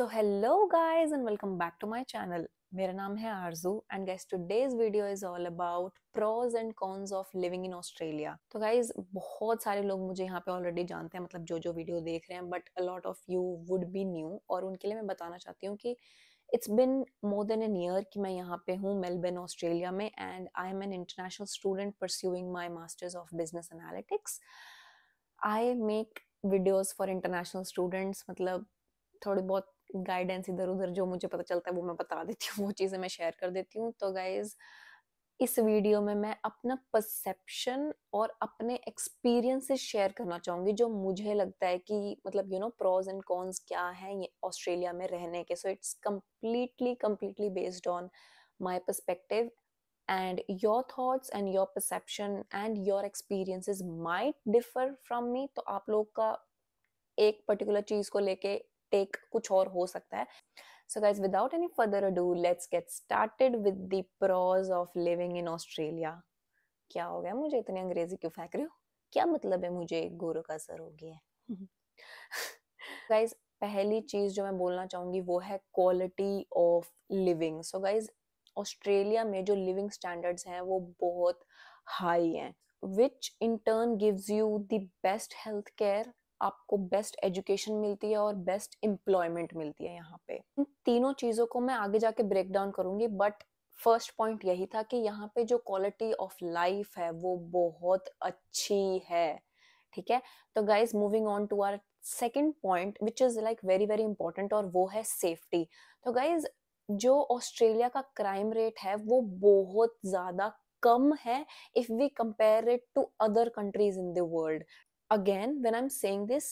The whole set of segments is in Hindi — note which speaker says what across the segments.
Speaker 1: so hello guys and welcome back to my channel मेरा नाम है Arzoo and guys today's video is all about pros and cons of living in Australia तो गाइज बहुत सारे लोग मुझे यहाँ पे ऑलरेडी जानते हैं मतलब जो जो वीडियो देख रहे हैं but a lot of you would be new और उनके लिए मैं बताना चाहती हूँ कि it's been more than an year कि मैं यहाँ पे हूँ मेलबर्न ऑस्ट्रेलिया में and I am an international student pursuing my masters of business analytics I make videos for international students मतलब थोड़ी बहुत गाइडेंस इधर उधर जो मुझे पता चलता है वो मैं बता देती हूँ वो चीज़ें मैं शेयर कर देती हूँ तो गाइज इस वीडियो में मैं अपना परसेप्शन और अपने एक्सपीरियंसेस शेयर करना चाहूँगी जो मुझे लगता है कि मतलब you know pros and cons क्या हैं ये ऑस्ट्रेलिया में रहने के so it's completely completely based on my perspective and your thoughts and your perception and your experiences might differ from me तो आप लोग का एक पर्टिकुलर चीज़ को लेके टेक कुछ और हो सकता है so guys without any further do let's get started with the pros of living in Australia क्या हो गया मुझे इतनी अंग्रेजी क्यों फेंक रहे हो क्या मतलब है मुझे गोरो का सर हो गया है गाइज पहली चीज जो मैं बोलना चाहूंगी वो है quality of living so guys Australia में जो लिविंग स्टैंडर्ड्स हैं वो बहुत हाई हैं which in turn gives you the best health care आपको बेस्ट एजुकेशन मिलती है और बेस्ट एम्प्लॉयमेंट मिलती है यहाँ पे इन तीनों चीज़ों को मैं आगे जाके ब्रेक डाउन करूंगी बट फर्स्ट पॉइंट यही था कि यहाँ पे जो क्वालिटी ऑफ लाइफ है वो बहुत अच्छी है ठीक है तो guys moving on to our second point which is like very very important और वो है सेफ्टी तो गाइज जो ऑस्ट्रेलिया का क्राइम रेट है वो बहुत ज़्यादा कम है if we compare it to other countries in the world again when i'm saying this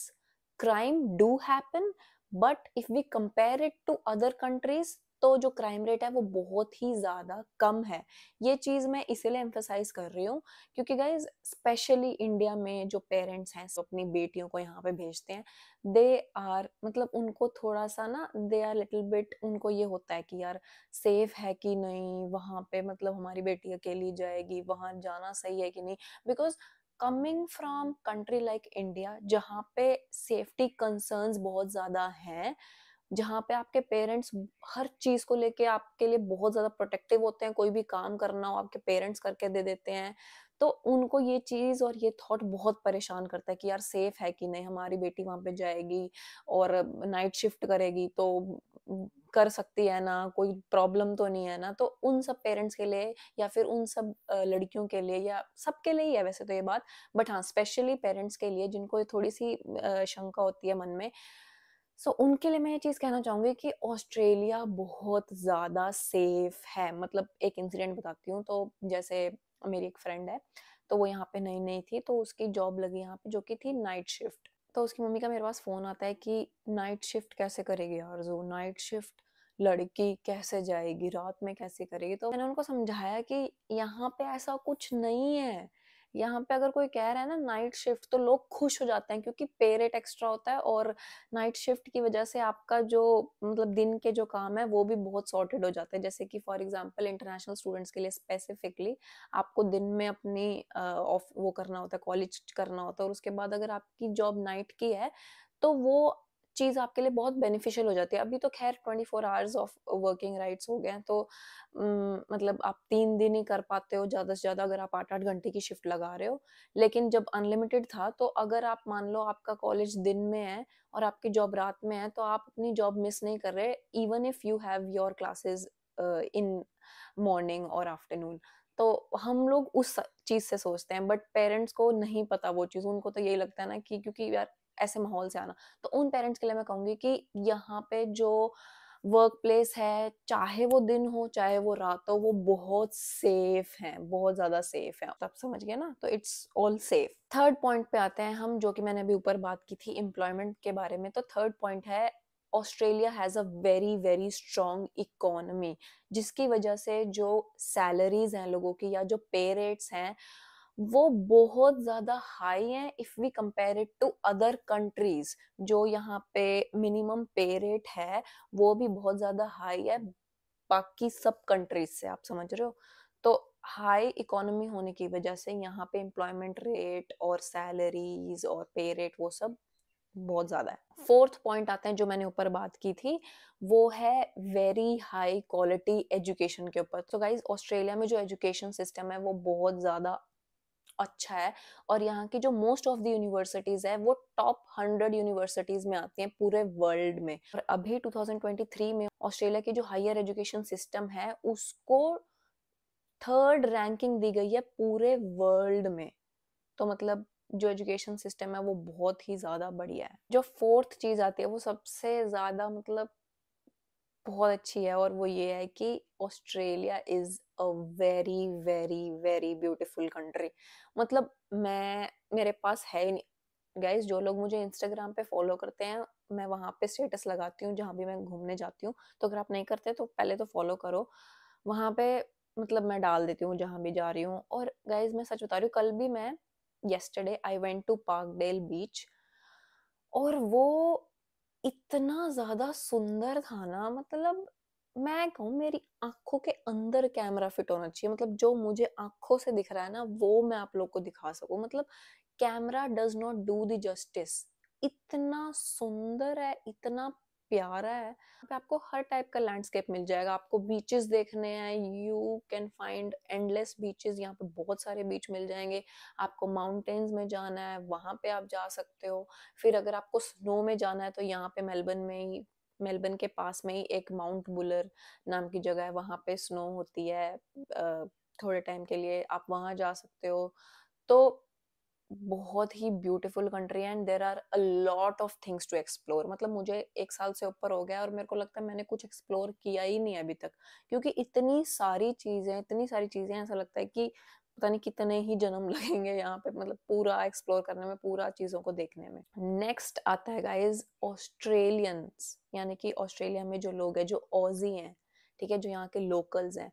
Speaker 1: crime do happen but if we compare it to other countries तो जो क्राइम रेट है वो बहुत ही ज़्यादा कम है ये चीज़ मैं इसीलिए एम्फोसाइज कर रही हूँ क्योंकि गाइज स्पेशली इंडिया में जो पेरेंट्स हैं तो अपनी बेटियों को यहाँ पे भेजते हैं दे आर मतलब उनको थोड़ा सा ना दे आर लिटिल बिट उनको ये होता है कि यार सेफ है कि नहीं वहाँ पे मतलब हमारी बेटी अकेली जाएगी वहाँ जाना सही है कि नहीं because coming from country like India जहाँ पे सेफ्टी कंसर्न्स बहुत ज़्यादा हैं जहाँ पे आपके पेरेंट्स हर चीज़ को लेके आपके लिए बहुत ज़्यादा प्रोटेक्टिव होते हैं कोई भी काम करना हो आपके पेरेंट्स करके दे देते हैं तो उनको ये चीज़ और ये थॉट बहुत परेशान करता है कि यार सेफ है कि नहीं हमारी बेटी वहाँ पे जाएगी और नाइट शिफ्ट करेगी तो कर सकती है ना कोई प्रॉब्लम तो नहीं है ना तो उन सब पेरेंट्स के लिए या फिर उन सब लड़कियों के लिए या सबके लिए ही है वैसे तो ये बात बट हाँ स्पेशली पेरेंट्स के लिए जिनको थोड़ी सी शंका होती है मन में सो so, उनके लिए मैं ये चीज़ कहना चाहूँगी कि ऑस्ट्रेलिया बहुत ज़्यादा सेफ है मतलब एक इंसिडेंट बताती हूँ तो जैसे मेरी एक फ्रेंड है तो वो यहाँ पे नई नई थी तो उसकी जॉब लगी यहाँ पे जो कि थी नाइट शिफ्ट तो उसकी मम्मी का मेरे पास फ़ोन आता है कि नाइट शिफ्ट कैसे करेगी जो नाइट शिफ्ट लड़की कैसे जाएगी रात में कैसे करेगी तो मैंने उनको समझाया कि यहाँ पे ऐसा कुछ नहीं है यहाँ पे अगर कोई कह रहा है ना नाइट शिफ्ट तो लोग खुश हो जाते हैं क्योंकि पे रेट एक्स्ट्रा होता है और नाइट शिफ्ट की वजह से आपका जो मतलब दिन के जो काम है वो भी बहुत सॉर्टेड हो जाते हैं जैसे कि फॉर एग्जाम्पल इंटरनेशनल स्टूडेंट्स के लिए स्पेसिफिकली आपको दिन में अपनी ऑफ वो करना होता है कॉलेज करना होता है और उसके बाद अगर आपकी जॉब नाइट की है तो वो चीज़ आपके लिए बहुत बेनिफिशियल हो जाती है अभी तो खैर 24 four hours of working rights हो गए हैं तो मतलब आप तीन दिन ही कर पाते हो ज़्यादा से ज़्यादा अगर आप आठ आठ घंटे की शिफ्ट लगा रहे हो लेकिन जब अनलिमिटेड था तो अगर आप मान लो आपका कॉलेज दिन में है और आपकी जॉब रात में है तो आप अपनी जॉब मिस नहीं कर रहे even if you have your classes in morning और आफ्टरनून तो हम लोग उस चीज़ से सोचते हैं बट पेरेंट्स को नहीं पता वो चीज़ उनको तो यही लगता है ना कि क्योंकि यार ऐसे माहौल से आना तो उन पेरेंट्स के लिए मैं कहूँगी कि यहाँ पे जो वर्क प्लेस है चाहे वो दिन हो चाहे वो रात हो वो बहुत सेफ है बहुत ज़्यादा सेफ है आप समझ गए ना तो it's all safe third point पे आते हैं हम जो कि मैंने अभी ऊपर बात की थी एम्प्लॉयमेंट के बारे में तो थर्ड पॉइंट है Australia has a very very strong economy जिसकी वजह से जो सैलरीज हैं लोगों की या जो पे रेट्स हैं वो बहुत ज़्यादा हाई है if we compare it to other countries जो यहाँ पे मिनिमम पे रेट है वो भी बहुत ज़्यादा हाई है बाकी सब कंट्रीज से आप समझ रहे हो तो हाई इकोनॉमी होने की वजह से यहाँ पे एम्प्लॉयमेंट रेट और सैलरीज और पे रेट वो सब बहुत ज़्यादा है फोर्थ पॉइंट आते हैं जो मैंने ऊपर बात की थी वो है वेरी हाई क्वालिटी एजुकेशन के ऊपर तो गाइज ऑस्ट्रेलिया में जो एजुकेशन सिस्टम है वो बहुत ज़्यादा अच्छा है और यहाँ की जो मोस्ट ऑफ द यूनिवर्सिटीज़ है वो टॉप हंड्रेड यूनिवर्सिटीज़ में आती हैं पूरे वर्ल्ड में और अभी 2023 में ऑस्ट्रेलिया की जो हायर एजुकेशन सिस्टम है उसको थर्ड रैंकिंग दी गई है पूरे वर्ल्ड में तो मतलब जो एजुकेशन सिस्टम है वो बहुत ही ज़्यादा बढ़िया है जो फोर्थ चीज़ आती है वो सबसे ज़्यादा मतलब बहुत अच्छी है और वो ये है कि Australia is a very very very beautiful country मतलब मैं मेरे पास है ही नहीं गाइज जो लोग मुझे इंस्टाग्राम पे फॉलो करते हैं मैं वहाँ पे स्टेटस लगाती हूँ जहाँ भी मैं घूमने जाती हूँ तो अगर आप नहीं करते तो पहले तो फॉलो करो वहाँ पे मतलब मैं डाल देती हूँ जहाँ भी जा रही हूँ और गाइज मैं सच बता रही हूँ कल भी मैं yesterday I went to Parkdale beach और वो इतना ज्यादा सुंदर था ना मतलब मैं कहूँ मेरी आंखों के अंदर कैमरा फिट होना चाहिए मतलब जो मुझे आंखों से दिख रहा है ना वो मैं आप लोग को दिखा सकू मतलब camera does not do the justice इतना सुंदर है इतना प्यारा है आपको हर टाइप का लैंडस्केप मिल जाएगा आपको बीचेस देखने हैं you can find endless beaches यहाँ पे बहुत सारे बीच मिल जाएंगे आपको माउंटेन्स में जाना है वहाँ पे आप जा सकते हो फिर अगर आपको स्नो में जाना है तो यहाँ पे मेलबर्न में ही मेलबर्न के पास में ही एक माउंट बुलर नाम की जगह है वहाँ पे स्नो होती है थोड़े टाइम के लिए आप वहाँ जा सकते हो तो बहुत ही beautiful country and there are a lot of things to explore मतलब मुझे एक साल से ऊपर हो गया और मेरे को लगता है मैंने कुछ एक्सप्लोर किया ही नहीं अभी तक क्योंकि इतनी सारी चीज़ें इतनी सारी चीज़ें ऐसा लगता है कि पता नहीं कितने ही जन्म लगेंगे यहाँ पे मतलब पूरा एक्सप्लोर करने में पूरा चीज़ों को देखने में नेक्स्ट आता है गाइज ऑस्ट्रेलियंस यानी कि ऑस्ट्रेलिया में जो लोग हैं जो ऑजी हैं ठीक है जो यहाँ के लोकल्स हैं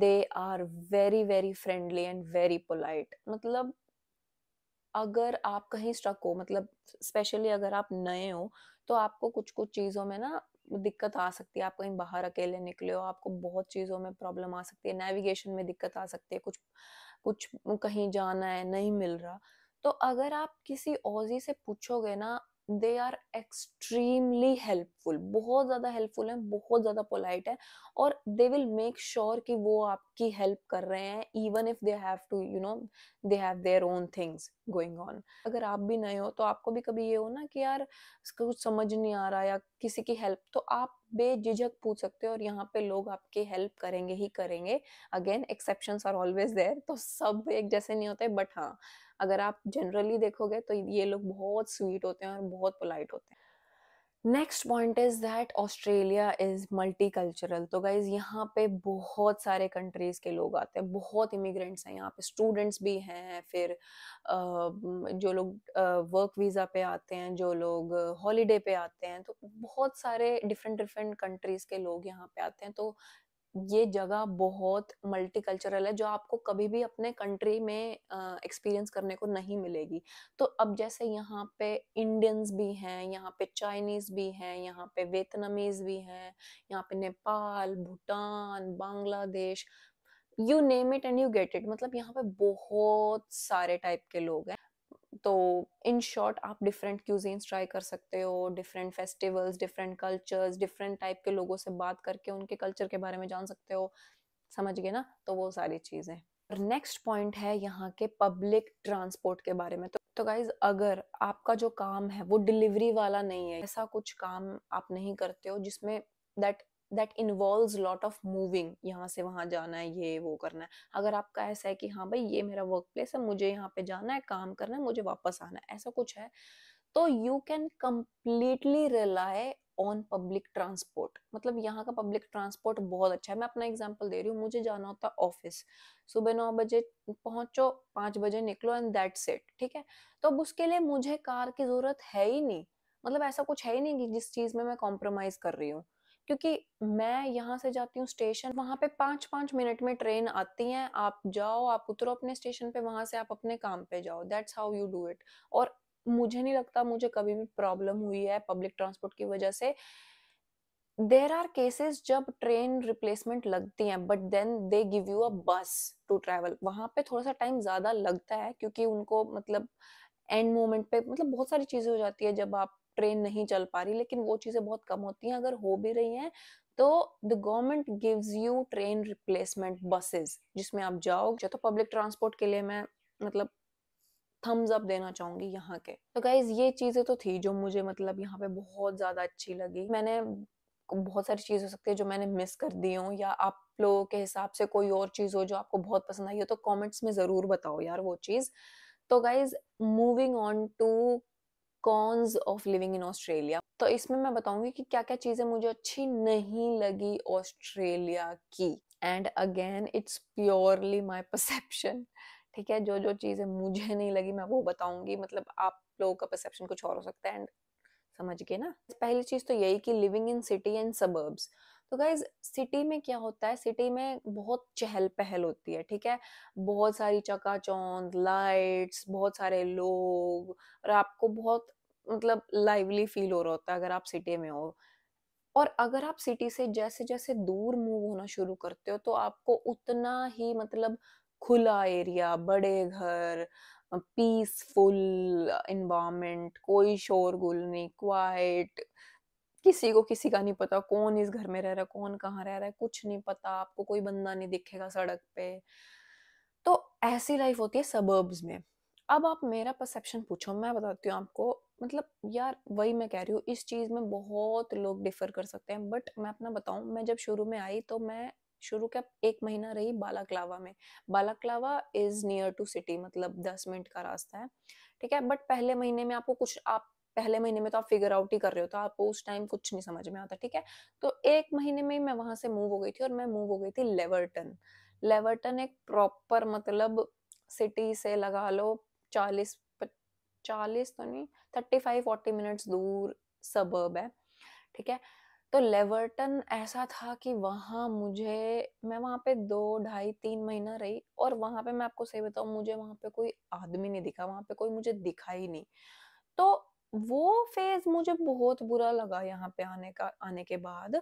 Speaker 1: they are very very friendly and very polite मतलब अगर आप कहीं स्ट्रक हो मतलब स्पेशली अगर आप नए हो तो आपको कुछ कुछ चीज़ों में ना दिक्कत आ सकती है आप कहीं बाहर अकेले निकले हो आपको बहुत चीज़ों में प्रॉब्लम आ सकती है नेविगेशन में दिक्कत आ सकती है कुछ कुछ कहीं जाना है नहीं मिल रहा तो अगर आप किसी ओजी से पूछोगे ना दे आर एक्सट्रीमली हेल्पफुल बहुत ज़्यादा हेल्पफुल है बहुत ज़्यादा पोलाइट है और दे विल मेक श्योर कि वो आपकी हेल्प कर रहे हैं even if they have to you know they have their own things going on अगर आप भी नए हो तो आपको भी कभी ये हो ना कि यार कुछ समझ नहीं आ रहा या किसी की हेल्प तो आप बेझिझक पूछ सकते हो और यहाँ पे लोग आपकी हेल्प करेंगे ही करेंगे again exceptions are always there तो सब एक जैसे नहीं होते बट हाँ अगर आप जनरली देखोगे तो ये लोग बहुत स्वीट होते हैं और बहुत पोलाइट होते हैं next point is that Australia is multicultural तो गाइज़ यहाँ पे बहुत सारे कंट्रीज़ के लोग आते हैं बहुत इमिग्रेंट्स हैं यहाँ पे स्टूडेंट्स भी हैं फिर जो लोग वर्क वीज़ा पे आते हैं जो लोग हॉलीडे पे आते हैं तो बहुत सारे डिफरेंट डिफरेंट कंट्रीज़ के लोग यहाँ पे आते हैं तो ये जगह बहुत मल्टीकल्चरल है जो आपको कभी भी अपने कंट्री में एक्सपीरियंस करने को नहीं मिलेगी तो अब जैसे यहाँ पे इंडियंस भी हैं यहाँ पे चाइनीज भी हैं यहाँ पे वियतनामीज भी हैं यहाँ पे Nepal Bhutan Bangladesh you name it and you get it मतलब यहाँ पे बहुत सारे टाइप के लोग हैं तो इन शॉर्ट आप डिफरेंट क्यूजीन्स ट्राई कर सकते हो different festivals different cultures different type के लोगों से बात करके उनके कल्चर के बारे में जान सकते हो समझ गए ना तो वो सारी चीज़ें और नेक्स्ट पॉइंट है यहाँ के पब्लिक ट्रांसपोर्ट के बारे में तो तो गाइज अगर आपका जो काम है वो डिलीवरी वाला नहीं है ऐसा कुछ काम आप नहीं करते हो जिसमें that that involve lot of moving यहाँ से वहाँ जाना है ये वो करना है अगर आपका ऐसा है कि हाँ भाई ये मेरा वर्क प्लेस है मुझे यहाँ पे जाना है काम करना है मुझे वापस आना है ऐसा कुछ है तो you can completely rely on public transport मतलब यहाँ का पब्लिक ट्रांसपोर्ट बहुत अच्छा है मैं अपना एग्जाम्पल दे रही हूँ मुझे जाना होता है ऑफिस सुबह नौ बजे पहुंचो पांच बजे निकलो एंड दैट सेट ठीक है तो अब उसके लिए मुझे कार की ज़रूरत है ही नहीं मतलब ऐसा कुछ है ही नहीं कि जिस चीज़ में मैं कॉम्प्रोमाइज़ कर रही हूँ क्योंकि मैं यहाँ से जाती हूँ स्टेशन वहाँ पे पाँच पाँच मिनट में ट्रेन आती है आप जाओ आप उतरो अपने स्टेशन पे वहाँ से आप अपने काम पे जाओ that's how you do it और मुझे नहीं लगता मुझे कभी भी प्रॉब्लम हुई है पब्लिक ट्रांसपोर्ट की वजह से देर आर केसेस जब ट्रेन रिप्लेसमेंट लगती हैं but then they give you a bus to travel वहाँ पे थोड़ा सा टाइम ज़्यादा लगता है क्योंकि उनको मतलब एंड मोमेंट पे मतलब बहुत सारी चीज़ें हो जाती है जब आप ट्रेन नहीं चल पा रही लेकिन वो चीज़ें बहुत कम होती हैं अगर हो भी रही हैं तो the government gives you train replacement buses जिसमें आप जाओगे तो पब्लिक ट्रांसपोर्ट के लिए मैं मतलब थम्स अप देना चाहूंगी यहाँ के तो गाइज ये चीजें तो थी जो मुझे मतलब यहाँ पे बहुत ज्यादा अच्छी लगी मैंने बहुत सारी चीज हो सकती है जो मैंने मिस कर दी हूँ या आप लोगों के हिसाब से कोई और चीज हो जो आपको बहुत पसंद आई हो तो कमेंट्स में जरूर बताओ यार वो चीज तो guys moving on to cons of living in Australia तो इसमें मैं बताऊंगी कि क्या क्या चीज़ें मुझे अच्छी नहीं लगी ऑस्ट्रेलिया की and again it's purely my perception ठीक है जो जो चीज़ें मुझे नहीं लगी मैं वो बताऊंगी मतलब आप लोगों का परसेप्शन कुछ और हो सकता है एंड समझ गए ना पहली चीज़ तो यही कि living in city and suburbs तो गाइज सिटी में क्या होता है सिटी में बहुत चहल पहल होती है ठीक है बहुत सारी चकाचौंध लाइट्स बहुत सारे लोग और आपको बहुत मतलब लाइवली फील हो रहा होता है अगर आप सिटी में हो और अगर आप सिटी से जैसे जैसे दूर मूव होना शुरू करते हो तो आपको उतना ही मतलब खुला एरिया बड़े घर पीसफुल इन्वामेंट कोई शोरगुल नहीं क्वाइट किसी को किसी का नहीं पता कौन इस घर में रह रहा है कौन कहाँ रह रहा है कुछ नहीं पता आपको कोई बंदा नहीं दिखेगा सड़क पे तो ऐसी लाइफ होती है सबर्ब्स में अब आप मेरा परसेप्शन पूछो मैं बताती हूँ आपको मतलब यार वही मैं कह रही हूँ इस चीज़ में बहुत लोग डिफर कर सकते हैं बट मैं अपना बताऊँ मैं जब शुरू में आई तो मैं शुरू के एक महीना रही बालाकलावा में Balaclava is near to city मतलब दस मिनट का रास्ता है ठीक है बट पहले महीने में आपको कुछ आप पहले महीने में तो आप फिगर आउट ही कर रहे हो तो आपको उस टाइम कुछ नहीं समझ में आता ठीक है तो एक महीने में ही मैं वहां से मूव हो गई थी और मैं मूव हो गई थी लेवरटन लेवरटन एक प्रॉपर मतलब सिटी से लगा लो चालीस चालीस तो नहीं थर्टी फाइव फोर्टी मिनट्स दूर सबर्ब है ठीक है तो लेवर्टन ऐसा था कि वहाँ मुझे मैं वहाँ पे दो ढाई तीन महीना रही और वहाँ पे मैं आपको सही बताऊँ मुझे वहाँ पे कोई आदमी नहीं दिखा वहाँ पे कोई मुझे दिखा ही नहीं तो वो फेज मुझे बहुत बुरा लगा यहाँ पे आने का आने के बाद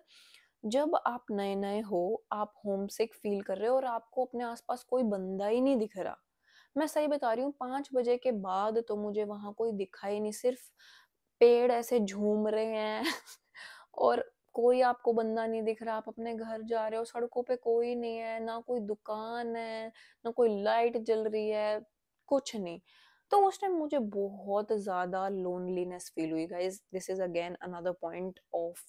Speaker 1: जब आप नए नए हो आप होम सिक फील कर रहे हो और आपको अपने आसपास कोई बंदा ही नहीं दिख रहा मैं सही बता रही हूँ पांच बजे के बाद तो मुझे वहां कोई दिखा ही नहीं सिर्फ पेड़ ऐसे झूम रहे हैं और कोई आपको बंदा नहीं दिख रहा आप अपने घर जा रहे हो सड़कों पे कोई नहीं है ना कोई दुकान है ना कोई लाइट जल रही है कुछ नहीं तो उस टाइम मुझे बहुत ज़्यादा लोनलीनेस फील हुई guys this is again another point of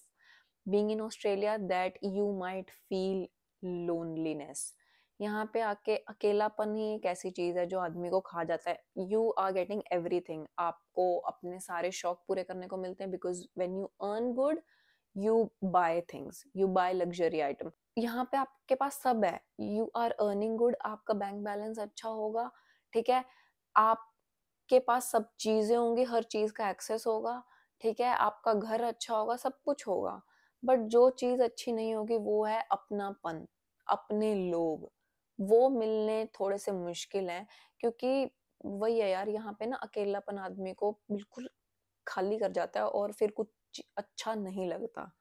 Speaker 1: being in Australia that you might feel loneliness यहाँ पे आके अकेलापन ही एक ऐसी चीज़ है जो आदमी को खा जाता है यू आर गेटिंग एवरीथिंग आपको अपने सारे शौक पूरे करने को मिलते हैं because when you earn good you buy things you buy luxury item यहाँ पे आपके पास सब है यू आर अर्निंग गुड आपका बैंक बैलेंस अच्छा होगा ठीक है आप के पास सब चीजें होंगी हर चीज का एक्सेस होगा ठीक है आपका घर अच्छा होगा सब कुछ होगा बट जो चीज अच्छी नहीं होगी वो है अपनापन अपने लोग वो मिलने थोड़े से मुश्किल है क्योंकि वही है यार यहाँ पे ना अकेलापन आदमी को बिल्कुल खाली कर जाता है और फिर कुछ अच्छा नहीं लगता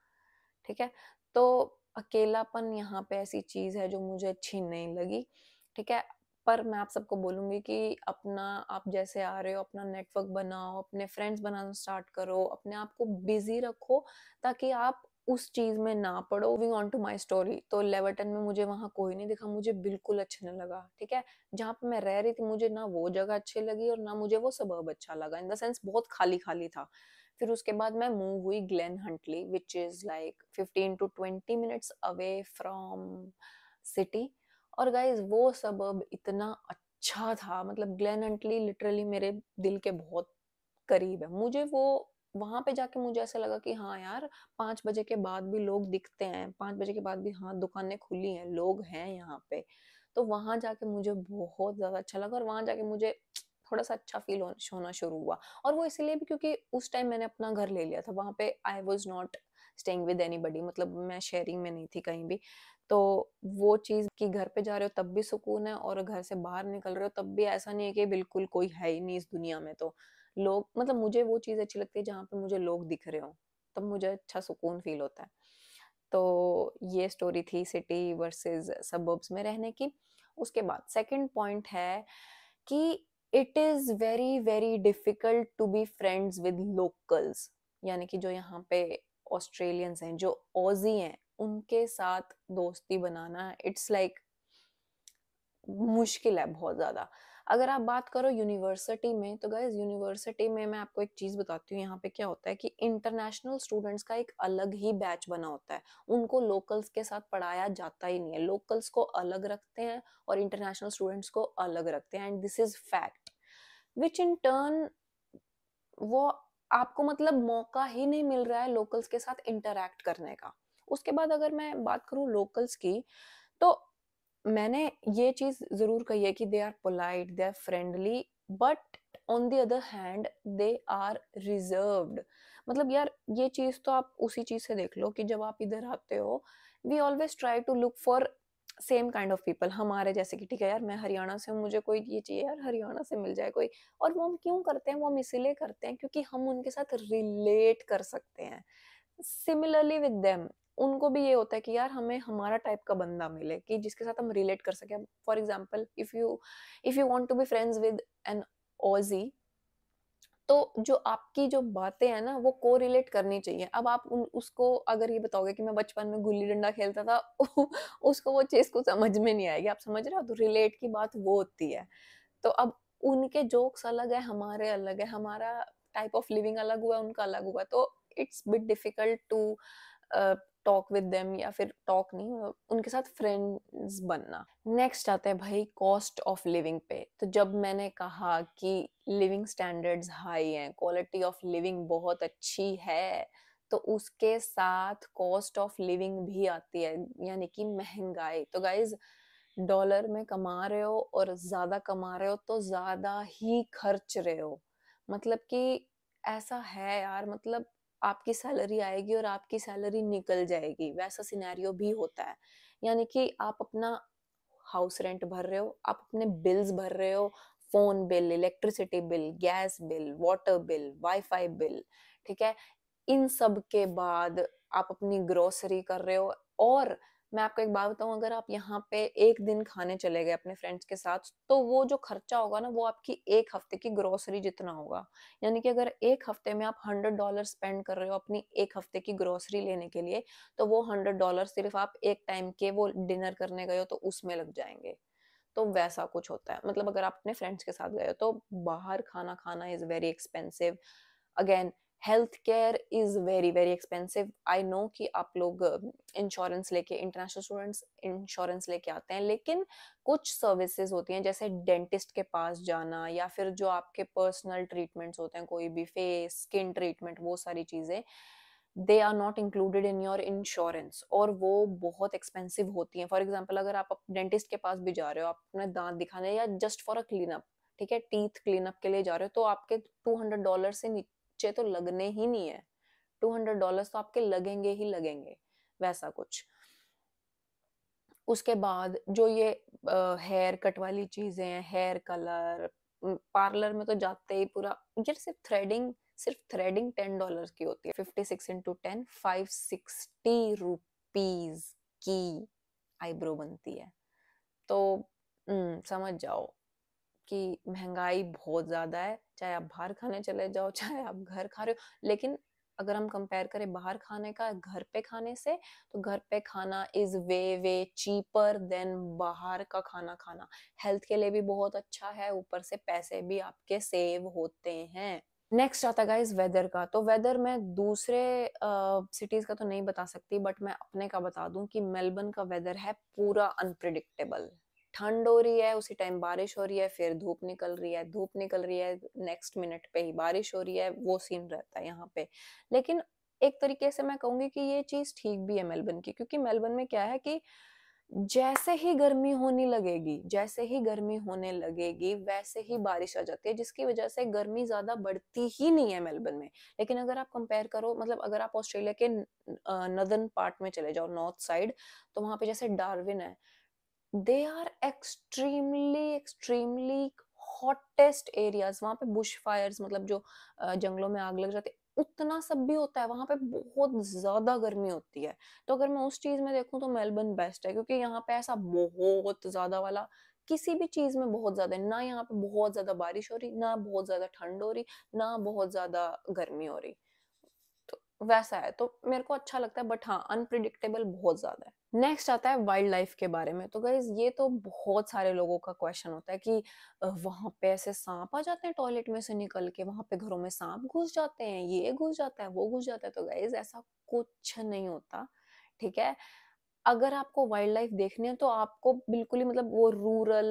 Speaker 1: ठीक है तो अकेलापन यहाँ पे ऐसी चीज है जो मुझे अच्छी नहीं लगी ठीक है पर मैं आप सबको बोलूंगी कि अपना आप जैसे आ रहे हो अपना नेटवर्क बनाओ अपने फ्रेंड्स बनाना स्टार्ट करो अपने आप को बिजी रखो ताकि आप उस चीज में ना पढ़ो moving on to my story तो लेवर्टन में मुझे वहां कोई नहीं दिखा मुझे बिल्कुल अच्छा नहीं लगा ठीक है जहाँ पे मैं रह रही थी मुझे ना वो जगह अच्छी लगी और ना मुझे वो सबब अच्छा लगा इन द सेंस बहुत खाली खाली था फिर उसके बाद मैं मूव हुई Glen Huntly which is like fifteen to twenty minutes away from city और गाइज वो सबब इतना अच्छा था मतलब ग्लैन एंटली लिटरली मेरे दिल के बहुत करीब है मुझे वो वहाँ पे जाके मुझे ऐसा लगा कि हाँ यार पाँच बजे के बाद भी लोग दिखते हैं पाँच बजे के बाद भी हाँ दुकानें खुली हैं लोग हैं यहाँ पे तो वहाँ जाके मुझे बहुत ज़्यादा अच्छा लगा और वहाँ जाके मुझे थोड़ा सा अच्छा फील होना शुरू हुआ और वो इसीलिए भी क्योंकि उस टाइम मैंने अपना घर ले लिया था वहाँ पे I was not staying with anybody मतलब मैं शेयरिंग में नहीं थी कहीं भी तो वो चीज़ कि घर पे जा रहे हो तब भी सुकून है और घर से बाहर निकल रहे हो तब भी ऐसा नहीं है कि बिल्कुल कोई है ही नहीं इस दुनिया में तो लोग मतलब मुझे वो चीज़ अच्छी लगती है जहाँ पे मुझे लोग दिख रहे हो तब मुझे अच्छा सुकून फील होता है तो ये स्टोरी थी सिटी वर्सेस सबर्ब्स में रहने की उसके बाद सेकंड पॉइंट है कि it is very very difficult to be friends with locals यानी कि जो यहाँ पे ऑस्ट्रेलियंस हैं जो ऑजी हैं उनके साथ दोस्ती बनाना इट्स लाइक like, मुश्किल है बहुत ज़्यादा अगर आप बात करो यूनिवर्सिटी में तो गैस यूनिवर्सिटी में मैं आपको एक चीज़ बताती हूँ यहाँ पे क्या होता है कि इंटरनेशनल स्टूडेंट्स का एक अलग ही बैच बना होता है उनको लोकल्स के साथ पढ़ाया जाता ही नहीं है लोकल्स को अलग रखते हैं और इंटरनेशनल स्टूडेंट्स को अलग रखते हैं and this is fact which in turn वो आपको मतलब मौका ही नहीं मिल रहा है लोकल्स के साथ इंटरेक्ट करने का उसके बाद अगर मैं बात करूँ लोकल्स की तो मैंने ये चीज़ ज़रूर कही है कि they are polite they are friendly but on the other hand they are reserve मतलब यार ये चीज़ तो आप उसी चीज़ से देख लो कि जब आप इधर आते हो we always try to look for same kind of people हमारे जैसे कि ठीक है यार मैं हरियाणा से हूँ मुझे कोई ये चाहिए यार हरियाणा से मिल जाए कोई और वो हम क्यों करते हैं वो हम इसीलिए करते हैं क्योंकि हम उनके साथ रिलेट कर सकते हैं सिमिलरली विद देम उनको भी ये होता है कि यार हमें हमारा टाइप का बंदा मिले कि जिसके साथ हम रिलेट कर सकें for example if you if you want to be friends with an Aussie तो जो आपकी जो बातें हैं ना वो को रिलेट करनी चाहिए अब आप उन, उसको अगर ये बताओगे कि मैं बचपन में गुल्ली डंडा खेलता था उसको वो चीज़ को समझ में नहीं आएगी आप समझ रहे हो तो रिलेट की बात वो होती है तो अब उनके जोक्स अलग है हमारे अलग है हमारा टाइप ऑफ लिविंग अलग हुआ उनका अलग हुआ तो it's bit difficult to talk with them या फिर टॉक नहीं उनके साथ फ्रेंड्स बनना नेक्स्ट आते हैं भाई कॉस्ट ऑफ लिविंग पे तो जब मैंने कहा कि लिविंग स्टैंडर्ड्स हाई हैं क्वालिटी ऑफ लिविंग बहुत अच्छी है तो उसके साथ कॉस्ट ऑफ लिविंग भी आती है यानी कि महंगाई तो गाइज डॉलर में कमा रहे हो और ज़्यादा कमा रहे हो तो ज़्यादा ही खर्च रहे हो मतलब कि ऐसा है यार मतलब आपकी सैलरी आएगी और आपकी सैलरी निकल जाएगी वैसा सिनेरियो भी होता है यानी कि आप अपना हाउस रेंट भर रहे हो आप अपने बिल्स भर रहे हो phone bill electricity bill gas bill water bill WiFi bill ठीक है इन सब के बाद आप अपनी ग्रोसरी कर रहे हो और मैं आपको एक बात बताऊं अगर आप यहाँ पे एक दिन खाने चले गए अपने फ्रेंड्स के साथ तो वो जो खर्चा होगा ना वो आपकी एक हफ्ते की ग्रोसरी जितना होगा यानी कि अगर एक हफ्ते में आप हंड्रेड डॉलर स्पेंड कर रहे हो अपनी एक हफ्ते की ग्रोसरी लेने के लिए तो वो हंड्रेड डॉलर सिर्फ आप एक टाइम के वो डिनर करने गए हो तो उसमें लग जाएंगे तो वैसा कुछ होता है मतलब अगर आप अपने फ्रेंड्स के साथ गए हो तो बाहर खाना खाना is very expensive again health care is very very expensive I know कि आप लोग इंश्योरेंस लेके इंटरनेशनल स्टूडेंट्स इंश्योरेंस लेके आते हैं लेकिन कुछ सर्विसेज होती हैं जैसे डेंटिस्ट के पास जाना या फिर जो आपके पर्सनल ट्रीटमेंट्स होते हैं कोई भी फेस स्किन ट्रीटमेंट वो सारी चीज़ें they are not included in your insurance और वो बहुत एक्सपेंसिव होती हैं फॉर एग्जाम्पल अगर आप डेंटिस्ट के पास भी जा रहे हो आप अपने दांत दिखाने या just for a clean up ठीक है टीथ क्लीन अप के लिए जा रहे हो तो आपके टू हंड्रेड डॉलर से नीचे तो लगने ही नहीं है टू हंड्रेड डॉलर तो आपके लगेंगे ही लगेंगे वैसा कुछ उसके बाद जो ये हेयर कट वाली चीजें हैं हेयर कलर पार्लर में तो जाते ही पूरा यार सिर्फ थ्रेडिंग सिर्फ थ्रेडिंग टेन डॉलर की होती है fifty six into ten five sixty rupees की आईब्रो बनती है तो न, हम्म, समझ जाओ कि महंगाई बहुत ज़्यादा है चाहे आप बाहर खाने चले जाओ चाहे आप घर खा रहे हो लेकिन अगर हम कंपेयर करें बाहर खाने का घर पे खाने से तो घर पे खाना is way way cheaper than बाहर का खाना खाना हेल्थ के लिए भी बहुत अच्छा है ऊपर से पैसे भी आपके सेव होते हैं नेक्स्ट आता गाइज वेदर का तो वेदर मैं दूसरे सिटीज uh, का तो नहीं बता सकती बट मैं अपने का बता दूं कि मेलबर्न का वेदर है पूरा अनप्रिडिक्टेबल ठंड हो रही है उसी टाइम बारिश हो रही है फिर धूप निकल रही है धूप निकल रही है नेक्स्ट मिनट पे ही बारिश हो रही है वो सीन रहता है यहाँ पे लेकिन एक तरीके से मैं कहूंगी कि ये चीज ठीक भी है मेलबर्न की क्योंकि मेलबर्न में क्या है कि uh, जैसे ही गर्मी होने लगेगी जैसे ही गर्मी होने लगेगी वैसे ही बारिश आ जाती है जिसकी वजह से गर्मी ज्यादा बढ़ती ही नहीं है मेलबर्न में लेकिन अगर आप कंपेयर करो मतलब अगर आप ऑस्ट्रेलिया के नदर्न पार्ट में चले जाओ नॉर्थ साइड तो वहां पे जैसे डार्विन है they are extremely extremely hottest areas वहां पे बुश फायर मतलब जो जंगलों में आग लग जाती उतना सब भी होता है वहां पे बहुत ज्यादा गर्मी होती है तो अगर मैं उस चीज में देखूं तो मेलबर्न बेस्ट है क्योंकि यहाँ पे ऐसा बहुत ज्यादा वाला किसी भी चीज में बहुत ज्यादा ना यहाँ पे बहुत ज्यादा बारिश हो रही ना बहुत ज्यादा ठंड हो रही ना बहुत ज्यादा गर्मी हो रही तो वैसा है तो मेरे को अच्छा लगता है बट हाँ अनप्रिडिक्टेबल बहुत ज्यादा है नेक्स्ट आता है वाइल्ड लाइफ के बारे में तो गाइज ये तो बहुत सारे लोगों का क्वेश्चन होता है कि वहां पे ऐसे सांप आ जाते हैं टॉयलेट में से निकल के वहां पे घरों में सांप घुस जाते हैं ये घुस जाता है वो घुस जाता है तो गाइज ऐसा कुछ नहीं होता ठीक है अगर आपको वाइल्ड लाइफ देखनी है तो आपको बिल्कुल ही मतलब वो रूरल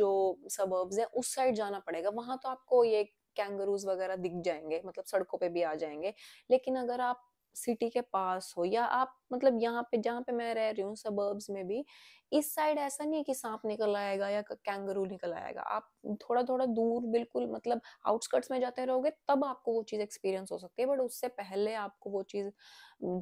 Speaker 1: जो सबर्ब्स है उस साइड जाना पड़ेगा वहां तो आपको ये कैंगरूज वगैरह दिख जाएंगे मतलब सड़कों पे भी आ जाएंगे लेकिन अगर आप सिटी के पास हो या आप मतलब यहाँ पे जहाँ पे मैं रह रही हूँ सबर्ब्स में भी इस साइड ऐसा नहीं है कि सांप निकल आएगा या कैंगरू निकल आएगा आप थोड़ा थोड़ा दूर बिल्कुल मतलब आउटस्कर्ट्स में जाते रहोगे तब आपको वो चीज़ एक्सपीरियंस हो सकती है बट उससे पहले आपको वो चीज़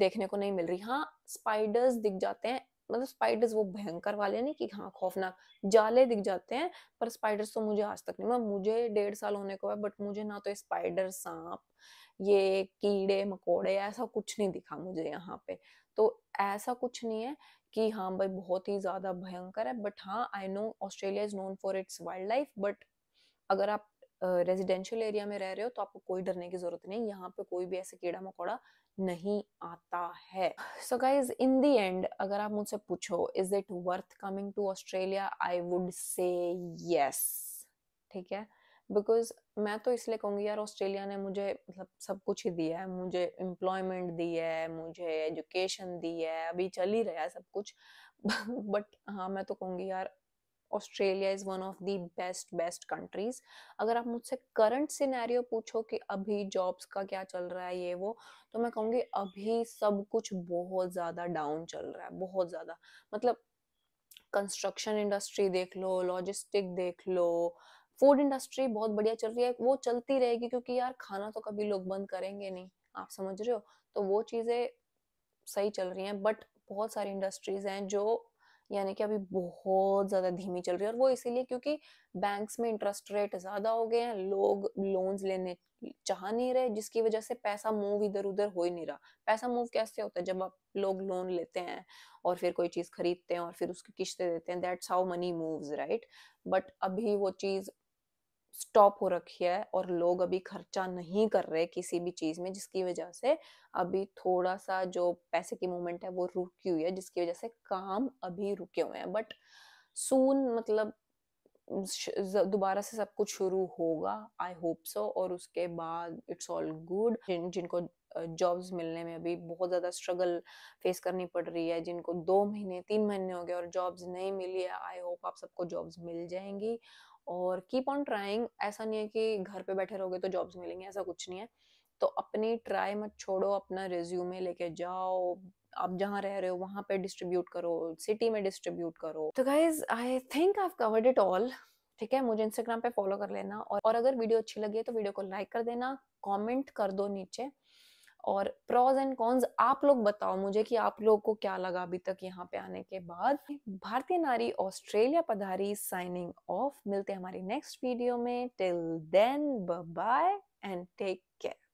Speaker 1: देखने को नहीं मिल रही हाँ स्पाइडर्स दिख जाते हैं मतलब स्पाइडर्स वो भयंकर वाले नहीं कि हाँ खौफनाक जाले दिख जाते हैं पर स्पाइडर्स तो मुझे आज तक नहीं मैं मुझे डेढ़ साल होने को है बट मुझे ना तो स्पाइडर सांप ये कीड़े मकोड़े ऐसा कुछ नहीं दिखा मुझे यहाँ पे तो ऐसा कुछ नहीं है कि हाँ भाई बहुत ही ज़्यादा भयंकर है बट हाँ I know Australia is known for its wildlife लाइफ बट अगर आप रेजिडेंशियल एरिया में रह रहे हो तो आपको कोई डरने की जरूरत नहीं यहाँ पे कोई भी ऐसे कीड़ा मकोड़ा नहीं आता है so guys in the and अगर आप मुझसे पूछो is it worth coming to Australia I would say yes ठीक है बिकॉज मैं तो इसलिए कहूँगी यार ऑस्ट्रेलिया ने मुझे मतलब सब कुछ ही दिया है मुझे एम्प्लॉयमेंट दी है मुझे एजुकेशन दी है अभी चल ही रहा है सब कुछ बट हाँ मैं तो कहूँगी यार Australia is one of the best best countries अगर आप मुझसे करंट सिनेरियो पूछो कि अभी जॉब्स का क्या चल रहा है ये वो तो मैं कहूँगी अभी सब कुछ बहुत ज़्यादा डाउन चल रहा है बहुत ज़्यादा मतलब कंस्ट्रक्शन इंडस्ट्री देख लो लॉजिस्टिक देख लो फूड इंडस्ट्री बहुत बढ़िया चल रही है वो चलती रहेगी क्योंकि यार खाना तो कभी लोग बंद करेंगे नहीं आप समझ रहे हो तो वो चीज़ें सही चल रही हैं बट बहुत सारी इंडस्ट्रीज हैं जो यानी कि अभी बहुत ज़्यादा धीमी चल रही है और वो इसीलिए क्योंकि बैंक्स में इंटरेस्ट रेट ज़्यादा हो गए हैं लोग लोन्स लेने चाह नहीं रहे जिसकी वजह से पैसा मूव इधर उधर हो ही नहीं रहा पैसा मूव कैसे होता है जब आप लोग लोन लेते हैं और फिर कोई चीज़ खरीदते हैं और फिर उसकी किश्तें देते हैं that's how money moves right but अभी वो चीज़ स्टॉप हो रखी है और लोग अभी खर्चा नहीं कर रहे किसी भी चीज़ में जिसकी वजह से अभी थोड़ा सा जो पैसे की मूवमेंट है वो रुकी हुई है जिसकी वजह से काम अभी रुके हुए हैं बट सून मतलब दोबारा से सब कुछ शुरू होगा आई होप सो और उसके बाद इट्स ऑल गुड जिन जिनको जॉब्स मिलने में अभी बहुत ज़्यादा स्ट्रगल फेस करनी पड़ रही है जिनको दो महीने तीन महीने हो गए और जॉब्स नहीं मिली है आई होप आप सबको जॉब्स मिल जाएंगी और कीप ऑन ट्राइंग ऐसा नहीं है कि घर पे बैठे रहोगे तो जॉब्स मिलेंगे ऐसा कुछ नहीं है तो अपनी ट्राई मत छोड़ो अपना रिज्यूमे लेके जाओ आप जहाँ रह रहे हो वहाँ पे डिस्ट्रीब्यूट करो सिटी में डिस्ट्रीब्यूट करो तो guys I think I covered it all ठीक है मुझे इंस्टाग्राम पे फॉलो कर लेना और, और अगर वीडियो अच्छी लगी है तो वीडियो को लाइक कर देना कमेंट कर दो नीचे और प्रॉज एंड कॉन्स आप लोग बताओ मुझे कि आप लोगों को क्या लगा अभी तक यहाँ पे आने के बाद भारतीय नारी ऑस्ट्रेलिया पधारी साइनिंग ऑफ मिलते हैं हमारी नेक्स्ट वीडियो में till then bye and take care